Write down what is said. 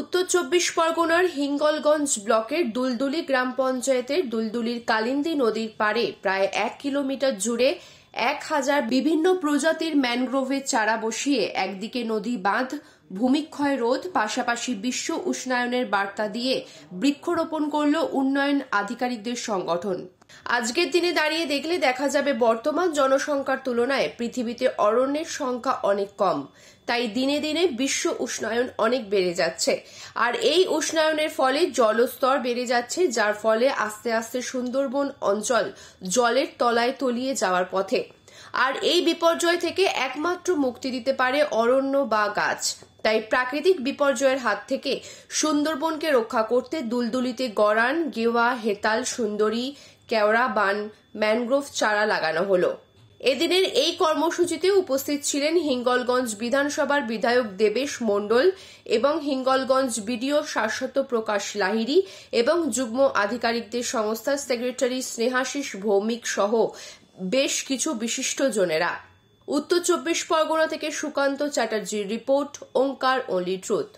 উত্তর চব্বিশ পরগনার হিঙ্গলগঞ্জ ব্লকের দুলদুলি গ্রাম পঞ্চায়েতের দুলদুলির কালিন্দী নদীর পাড়ে প্রায় এক কিলোমিটার জুড়ে এক হাজার বিভিন্ন প্রজাতির ম্যানগ্রোভের চারা বসিয়ে একদিকে নদী বাঁধ ভূমিক্ষয় রোধ পাশাপাশি বিশ্ব উষ্ণায়নের বার্তা দিয়ে বৃক্ষরোপণ করল উন্নয়ন আধিকারিকদের সংগঠন আজকের দিনে দাঁড়িয়ে দেখলে দেখা যাবে বর্তমান জনসংখ্যার তুলনায় পৃথিবীতে অরণ্যের সংখ্যা অনেক কম তাই দিনে দিনে বিশ্ব উষ্ণায়ন অনেক বেড়ে যাচ্ছে আর এই উষ্ণায়নের ফলে জলস্তর বেড়ে যাচ্ছে যার ফলে আস্তে আস্তে সুন্দরবন অঞ্চল জলের তলায় তলিয়ে যাওয়ার পথে আর এই বিপর্যয় থেকে একমাত্র মুক্তি দিতে পারে অরণ্য বা গাছ তাই প্রাকৃতিক বিপর্যয়ের হাত থেকে সুন্দরবনকে রক্ষা করতে দুলদুলিতে গরান গেওয়া হেতাল সুন্দরী কেওড়া বান ম্যানগ্রোভ চারা লাগানো হলো এদিনের এই কর্মসূচিতে উপস্থিত ছিলেন হিঙ্গলগঞ্জ বিধানসভার বিধায়ক দেবেশ মণ্ডল এবং হিঙ্গলগঞ্জ বিডিও শাশ্বত প্রকাশ লাহিড়ী এবং যুগ্ম আধিকারিকদের সংস্থার সেক্রেটারি স্নেহাশিস ভৌমিক সহ বেশ কিছু বিশিষ্ট জনেরা উত্তর চব্বিশ পরগনা থেকে সুকান্ত চ্যাটার্জির রিপোর্ট ওঙ্কার অনলি ট্রুথ